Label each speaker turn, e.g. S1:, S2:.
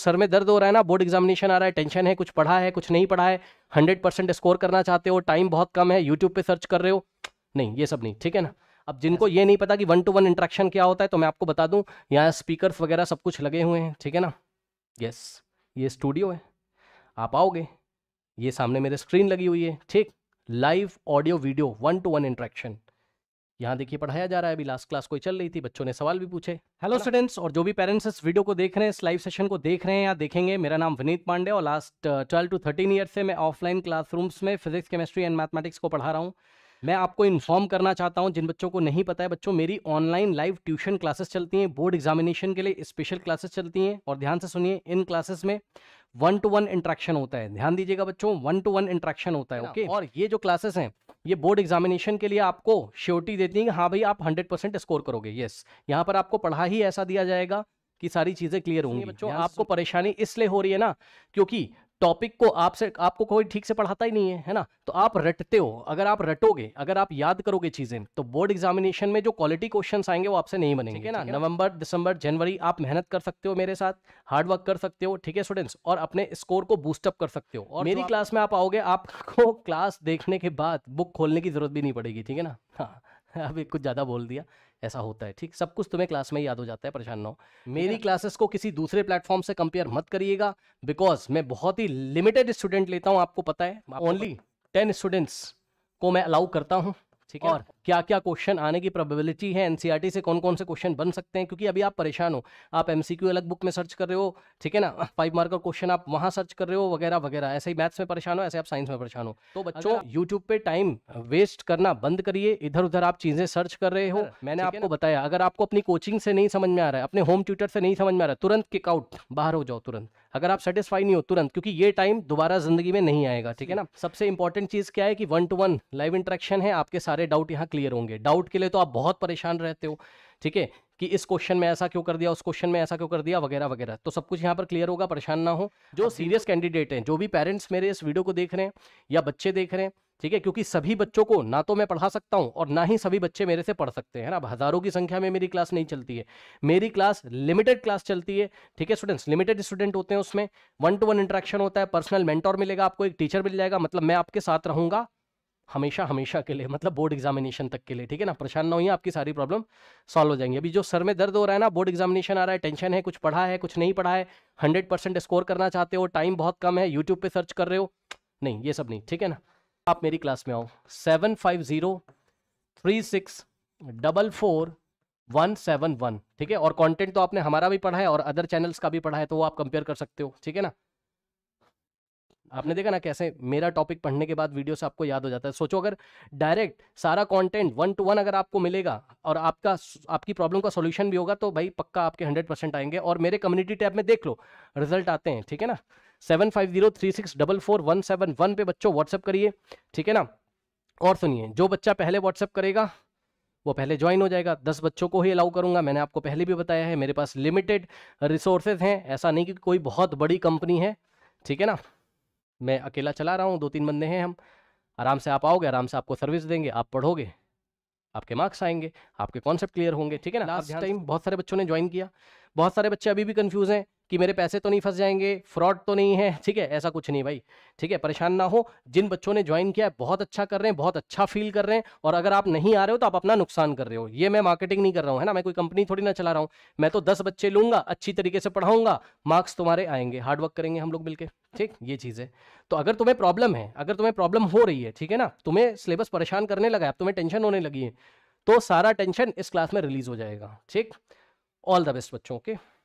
S1: sir में दर्द हो रहा है ना बोर्ड एग्जामिनेशन आ रहा है टेंशन है कुछ पढ़ा है कुछ नहीं पढ़ा है हंड्रेड परसेंट स्कोर करना चाहते हो टाइम बहुत कम है यूट्यूब पे सर्च कर रहे हो नहीं ये सब नहीं ठीक है ना अब जिनको ये नहीं पता कि वन टू वन इंट्रैक्शन क्या होता है तो मैं आपको बता दूँ यहाँ स्पीकर वगैरह सब कुछ लगे हुए हैं ठीक है ना यस ये स्टूडियो है आप आओगे ये सामने मेरे स्क्रीन लगी हुई है ठीक live audio video one to one interaction यहाँ देखिए पढ़ाया जा रहा है अभी लास्ट क्लास कोई चल रही थी बच्चों ने सवाल भी पूछे हेलो स्टूडेंट्स और जो भी पेरेंट्स इस वीडियो को देख रहे हैं इस लाइव सेशन को देख रहे हैं या देखेंगे मेरा नाम विनीत पांडे और last twelve to thirteen year से मैं ऑफलाइन क्लासरूम्स में फिजिक्स केमिस्ट्री एंड मैथमेटिक्स को पढ़ा रहा हूँ मैं आपको इन्फॉर्म करना चाहता हूँ जिन बच्चों को नहीं पता है बच्चों मेरी ऑनलाइन लाइव ट्यूशन क्लासेस चलती हैं बोर्ड एग्जामिनेशन के लिए स्पेशल क्लासेस चलती हैं और ध्यान से सुनिए इन क्लासेस में वन टू वन इंट्रैक्शन होता है ध्यान दीजिएगा बच्चों वन टू वन इंट्रैक्शन होता है ओके और ये जो क्लासेस हैं ये बोर्ड एग्जामिनेशन के लिए आपको श्योरिटी देती है हाँ भाई आप हंड्रेड परसेंट स्कोर करोगे यस यहाँ पर आपको पढ़ा ही ऐसा दिया जाएगा कि सारी चीज़ें क्लियर होंगी बच्चों आपको परेशानी इसलिए हो रही है ना क्योंकि टॉपिक को आपसे आपको कोई ठीक से पढ़ाता ही नहीं है है ना तो आप रटते हो अगर आप रटोगे अगर आप याद करोगे चीज़ें तो बोर्ड एग्जामिनेशन में जो क्वालिटी क्वेश्चन आएंगे वो आपसे नहीं बनेंगे ठीक है ना नवंबर दिसंबर जनवरी आप मेहनत कर सकते हो मेरे साथ हार्ड वर्क कर सकते हो ठीक है स्टूडेंट्स और अपने स्कोर को बूस्टअप कर सकते हो और मेरी क्लास में आप आओगे आपको क्लास देखने के बाद बुक खोलने की जरूरत भी नहीं पड़ेगी ठीक है ना हाँ अभी कुछ ज़्यादा बोल दिया ऐसा होता है ठीक सब कुछ तुम्हें क्लास में याद हो जाता है परेशान ना हो मेरी क्लासेस को किसी दूसरे प्लेटफॉर्म से कंपेयर मत करिएगा बिकॉज मैं बहुत ही लिमिटेड स्टूडेंट लेता हूँ आपको पता है ओनली टेन स्टूडेंट्स को मैं अलाउ करता हूँ ठीक है और क्या क्या क्वेश्चन आने की प्रोबेबिलिटी है एनसीईआरटी से कौन कौन से क्वेश्चन बन सकते हैं क्योंकि अभी आप परेशान हो आप एमसीक्यू अलग बुक में सर्च कर रहे हो ठीक है ना फाइव मार्कर क्वेश्चन आप वहां सर्च कर रहे हो वगैरह वगैरह ऐसे ही मैथ्स में परेशान हो ऐसे आप साइंस में परेशान हो तो बच्चों यूट्यूब पे टाइम वेस्ट करना बंद करिए इधर उधर आप चीजें सर्च कर रहे हो मैंने आपको बताया अगर आपको अपनी कोचिंग से नहीं समझ में आ रहा है अपने होम ट्यूटर से नहीं समझ में आ रहा है तुरंत किकआउट बाहर हो जाओ तुरंत अगर आप सेटिस्फाई नहीं हो तुरंत क्योंकि ये टाइम दोबारा जिंदगी में नहीं आएगा ठीक है ना सबसे इंपॉर्टेंट चीज क्या है कि one to one live interaction है आपके सारे डाउट यहाँ क्लियर क्लियर होंगे डाउट के लिए तो आप बहुत परेशान रहते हो ठीक है कि इस क्वेश्चन में ऐसा क्यों कर दिया उस क्वेश्चन में ऐसा क्यों कर दिया वगैरह वगैरह तो सब कुछ यहाँ पर क्लियर होगा परेशान ना हो जो सीरियस कैंडिडेट हैं जो भी पेरेंट्स मेरे इस वीडियो को देख रहे हैं या बच्चे देख रहे हैं ठीक है क्योंकि सभी बच्चों को ना तो मैं पढ़ा सकता हूँ और ना ही सभी बच्चे मेरे से पढ़ सकते हैं ना हज़ारों की संख्या में मेरी क्लास नहीं चलती है मेरी क्लास लिमिटेड क्लास चलती है ठीक है स्टूडेंट्स लिमिटेड स्टूडेंट होते हैं उसमें वन टू वन इंट्रैक्शन होता है पर्सनल मेंटोर मिलेगा आपको एक टीचर मिल जाएगा मतलब मैं आपके साथ रहूँगा हमेशा हमेशा के लिए मतलब बोर्ड एग्जामिनेशन तक के लिए ठीक है ना परेशान ना होइए आपकी सारी प्रॉब्लम सॉल्व हो जाएंगी अभी जो सर में दर्द हो रहा है ना बोर्ड एग्जामिनेशन आ रहा है टेंशन है कुछ पढ़ा है कुछ नहीं पढ़ा है हंड्रेड परसेंट स्कोर करना चाहते हो टाइम बहुत कम है यूट्यूब पर सर्च कर रहे हो नहीं ये सब नहीं ठीक है ना आप मेरी क्लास में आओ seven five zero three six double four one seven one ठीक है और कंटेंट तो आपने हमारा भी पढ़ा है और अदर चैनल्स का भी पढ़ा है तो वो आप कंपेयर कर सकते हो ठीक है ना आपने देखा ना कैसे मेरा टॉपिक पढ़ने के बाद वीडियो से आपको याद हो जाता है सोचो अगर डायरेक्ट सारा कंटेंट वन टू वन अगर आपको मिलेगा और आपका आपकी प्रॉब्लम का सॉल्यूशन भी होगा तो भाई पक्का आपके हंड्रेड परसेंट आएंगे और मेरे कम्युनिटी टैब में देख लो रिजल्ट आते हैं ठीक है ना seven five zero three six double four one seven one पे बच्चों व्हाट्सअप करिए ठीक है ना और सुनिए जो बच्चा पहले व्हाट्सअप करेगा वो पहले ज्वाइन हो जाएगा दस बच्चों को ही अलाउ करूंगा मैंने आपको पहले भी बताया है मेरे पास लिमिटेड रिसोर्सेज हैं ऐसा नहीं कि कोई बहुत बड़ी कंपनी है ठीक है ना मैं अकेला चला रहा हूँ दो तीन बंदे हैं हम आराम से आप आओगे आराम से आपको सर्विस देंगे आप पढ़ोगे आपके मार्क्स आएंगे आपके कॉन्सेप्ट क्लियर होंगे ठीक है ना लास्ट टाइम बहुत सारे बच्चों ने ज्वाइन किया बहुत सारे बच्चे अभी भी कन्फ्यूज़ हैं कि मेरे पैसे तो नहीं फंस जाएंगे फ्रॉड तो नहीं है ठीक है ऐसा कुछ नहीं भाई ठीक है परेशान ना हो जिन बच्चों ने ज्वाइन किया है बहुत अच्छा कर रहे हैं बहुत अच्छा फील कर रहे हैं और अगर आप नहीं आ रहे हो तो आप अपना नुकसान कर रहे हो ये मैं मार्केटिंग नहीं कर रहा हूँ है ना मैं कोई कंपनी थोड़ी ना चला रहा हूँ मैं तो दस बच्चे लूंगा अच्छी तरीके से पढ़ाऊंगा मार्क्स तुम्हारे आएंगे हार्डवर्क करेंगे हम लोग मिलकर ठीक ये चीज़ है तो अगर तुम्हें प्रॉब्लम है अगर तुम्हें प्रॉब्लम हो रही है ठीक है ना तुम्हें सिलेबस परेशान करने लगा है तुम्हें टेंशन होने लगी है तो सारा टेंशन इस क्लास में रिलीज हो जाएगा ठीक ऑल द बेस्ट बच्चों के